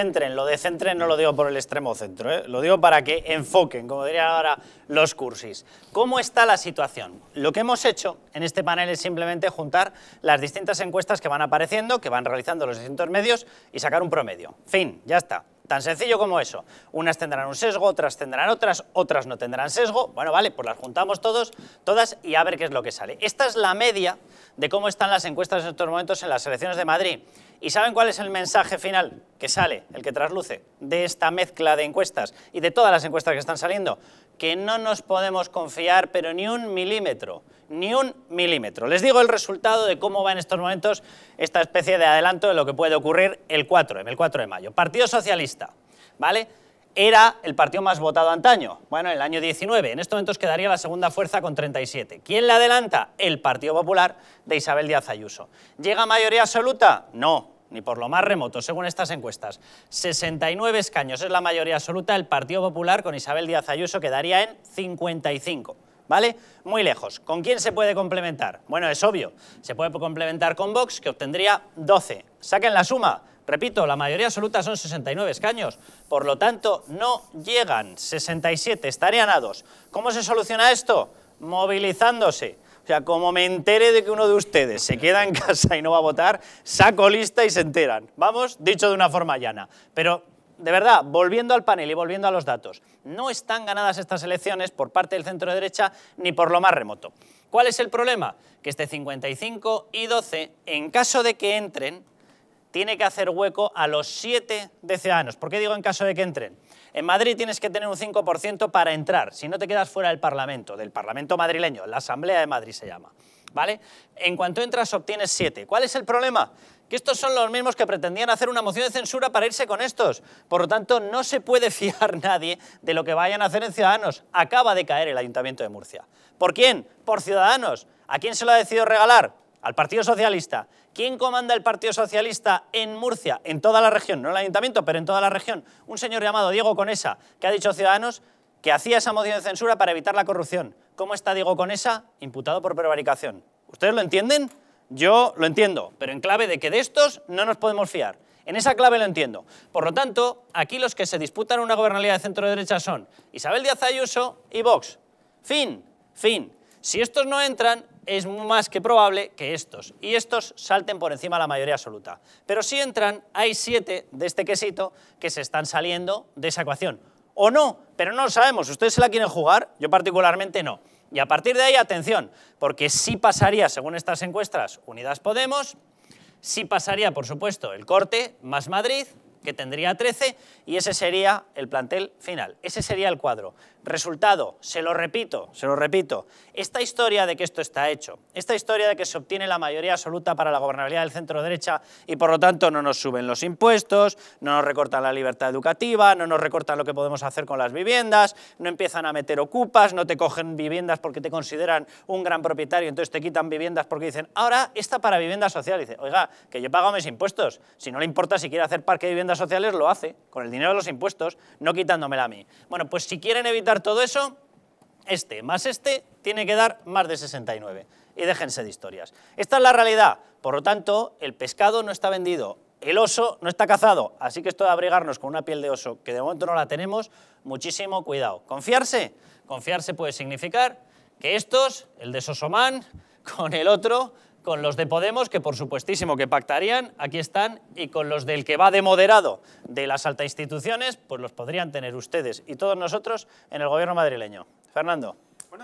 Centren, lo de centren no lo digo por el extremo centro, ¿eh? lo digo para que enfoquen, como dirían ahora los cursis. ¿Cómo está la situación? Lo que hemos hecho en este panel es simplemente juntar las distintas encuestas que van apareciendo, que van realizando los distintos medios y sacar un promedio. Fin, ya está. Tan sencillo como eso. Unas tendrán un sesgo, otras tendrán otras, otras no tendrán sesgo. Bueno, vale, pues las juntamos todos, todas y a ver qué es lo que sale. Esta es la media de cómo están las encuestas en estos momentos en las elecciones de Madrid. ¿Y saben cuál es el mensaje final que sale, el que trasluce, de esta mezcla de encuestas y de todas las encuestas que están saliendo? Que no nos podemos confiar, pero ni un milímetro, ni un milímetro. Les digo el resultado de cómo va en estos momentos esta especie de adelanto de lo que puede ocurrir el 4 el 4 de mayo. Partido Socialista, ¿vale? Era el partido más votado antaño, bueno, en el año 19. En estos momentos quedaría la segunda fuerza con 37. ¿Quién le adelanta? El Partido Popular de Isabel Díaz Ayuso. ¿Llega mayoría absoluta? No, ni por lo más remoto, según estas encuestas. 69 escaños es la mayoría absoluta, el Partido Popular con Isabel Díaz Ayuso quedaría en 55. ¿vale? Muy lejos. ¿Con quién se puede complementar? Bueno, es obvio, se puede complementar con Vox, que obtendría 12. Saquen la suma. Repito, la mayoría absoluta son 69 escaños, por lo tanto no llegan 67, estarían a dos. ¿Cómo se soluciona esto? Movilizándose. O sea, como me entere de que uno de ustedes se queda en casa y no va a votar, saco lista y se enteran. Vamos, dicho de una forma llana. Pero de verdad, volviendo al panel y volviendo a los datos, no están ganadas estas elecciones por parte del centro de derecha ni por lo más remoto. ¿Cuál es el problema? Que este 55 y 12, en caso de que entren, tiene que hacer hueco a los siete de Ciudadanos. ¿Por qué digo en caso de que entren? En Madrid tienes que tener un 5% para entrar, si no te quedas fuera del Parlamento, del Parlamento madrileño, la Asamblea de Madrid se llama. ¿Vale? En cuanto entras obtienes siete. ¿Cuál es el problema? Que estos son los mismos que pretendían hacer una moción de censura para irse con estos. Por lo tanto, no se puede fiar nadie de lo que vayan a hacer en Ciudadanos. Acaba de caer el Ayuntamiento de Murcia. ¿Por quién? Por Ciudadanos. ¿A quién se lo ha decidido regalar? al Partido Socialista. ¿Quién comanda el Partido Socialista en Murcia? En toda la región, no en el ayuntamiento, pero en toda la región. Un señor llamado Diego Conesa, que ha dicho Ciudadanos que hacía esa moción de censura para evitar la corrupción. ¿Cómo está Diego Conesa? Imputado por prevaricación. ¿Ustedes lo entienden? Yo lo entiendo, pero en clave de que de estos no nos podemos fiar. En esa clave lo entiendo. Por lo tanto, aquí los que se disputan una gobernabilidad de centro derecha son Isabel Díaz Ayuso y Vox. Fin, fin. Si estos no entran, es más que probable que estos y estos salten por encima de la mayoría absoluta. Pero si entran, hay siete de este quesito que se están saliendo de esa ecuación. O no, pero no lo sabemos. ¿Ustedes se la quieren jugar? Yo particularmente no. Y a partir de ahí, atención, porque sí pasaría, según estas encuestas, Unidas Podemos, sí pasaría, por supuesto, el corte más Madrid, que tendría 13, y ese sería el plantel final. Ese sería el cuadro. Resultado, se lo repito, se lo repito, esta historia de que esto está hecho, esta historia de que se obtiene la mayoría absoluta para la gobernabilidad del centro derecha y por lo tanto no nos suben los impuestos, no nos recortan la libertad educativa, no nos recortan lo que podemos hacer con las viviendas, no empiezan a meter ocupas, no te cogen viviendas porque te consideran un gran propietario, entonces te quitan viviendas porque dicen, ahora está para vivienda social, dice, oiga, que yo pago mis impuestos, si no le importa si quiere hacer parque de viviendas sociales, lo hace, con el dinero de los impuestos, no quitándomela a mí. Bueno, pues si quieren evitar todo eso, este más este tiene que dar más de 69. Y déjense de historias. Esta es la realidad. Por lo tanto, el pescado no está vendido, el oso no está cazado. Así que esto de abrigarnos con una piel de oso, que de momento no la tenemos, muchísimo cuidado. ¿Confiarse? Confiarse puede significar que estos, el de Sosomán, con el otro, con los de Podemos, que por supuestísimo que pactarían, aquí están, y con los del que va de moderado de las altas instituciones, pues los podrían tener ustedes y todos nosotros en el gobierno madrileño. Fernando.